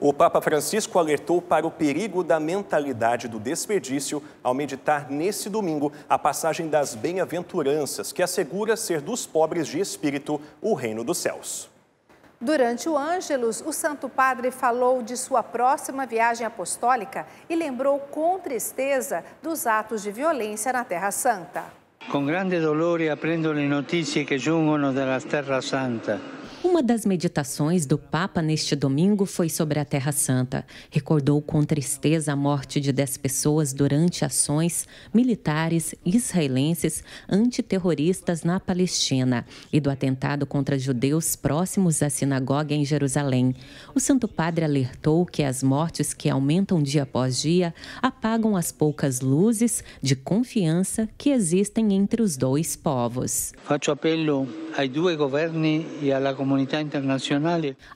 o Papa Francisco alertou para o perigo da mentalidade do desperdício ao meditar nesse domingo a passagem das bem-aventuranças, que assegura ser dos pobres de espírito o reino dos céus. Durante o Ângelus, o Santo Padre falou de sua próxima viagem apostólica e lembrou com tristeza dos atos de violência na Terra Santa. Com grande dolor, aprendo le notícias que giungono da Terra Santa. Uma das meditações do Papa neste domingo foi sobre a Terra Santa. Recordou com tristeza a morte de 10 pessoas durante ações militares israelenses antiterroristas na Palestina e do atentado contra judeus próximos à sinagoga em Jerusalém. O Santo Padre alertou que as mortes que aumentam dia após dia apagam as poucas luzes de confiança que existem entre os dois povos. Faço apelo aos dois governos e à comunidade.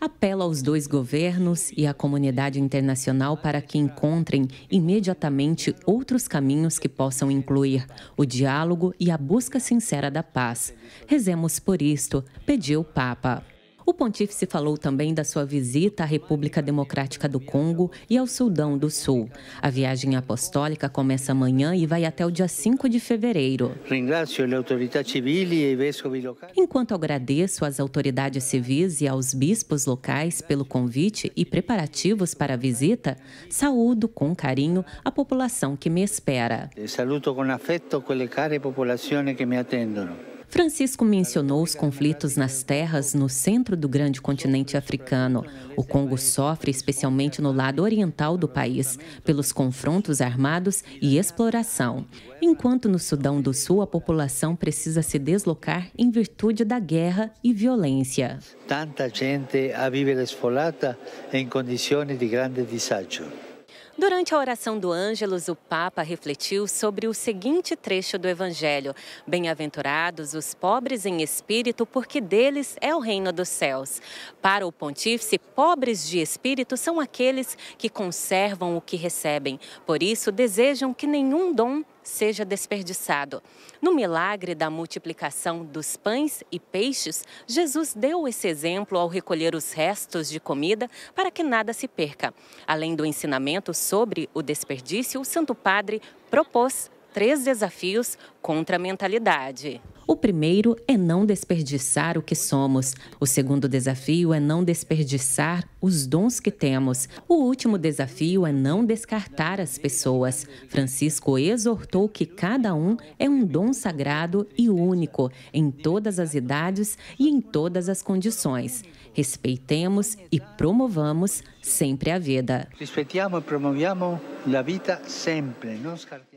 Apela aos dois governos e à comunidade internacional para que encontrem imediatamente outros caminhos que possam incluir o diálogo e a busca sincera da paz. Rezemos por isto, pediu o Papa. O pontífice falou também da sua visita à República Democrática do Congo e ao Sudão do Sul. A viagem apostólica começa amanhã e vai até o dia 5 de fevereiro. Enquanto agradeço às autoridades civis e aos bispos locais pelo convite e preparativos para a visita, saúdo com carinho a população que me espera. Saluto com afeto que me Francisco mencionou os conflitos nas terras no centro do grande continente africano. O Congo sofre especialmente no lado oriental do país, pelos confrontos armados e exploração, enquanto no Sudão do Sul a população precisa se deslocar em virtude da guerra e violência. Tanta gente a viver esfolada em condições de grande deságio. Durante a oração do Ângelus, o Papa refletiu sobre o seguinte trecho do Evangelho: Bem-aventurados os pobres em espírito, porque deles é o reino dos céus. Para o pontífice, pobres de espírito são aqueles que conservam o que recebem, por isso desejam que nenhum dom seja desperdiçado. No milagre da multiplicação dos pães e peixes, Jesus deu esse exemplo ao recolher os restos de comida para que nada se perca. Além do ensinamento sobre o desperdício, o Santo Padre propôs três desafios contra a mentalidade. O primeiro é não desperdiçar o que somos. O segundo desafio é não desperdiçar os dons que temos. O último desafio é não descartar as pessoas. Francisco exortou que cada um é um dom sagrado e único, em todas as idades e em todas as condições. Respeitemos e promovamos sempre a vida. Respeitamos e promovemos a vida sempre. Não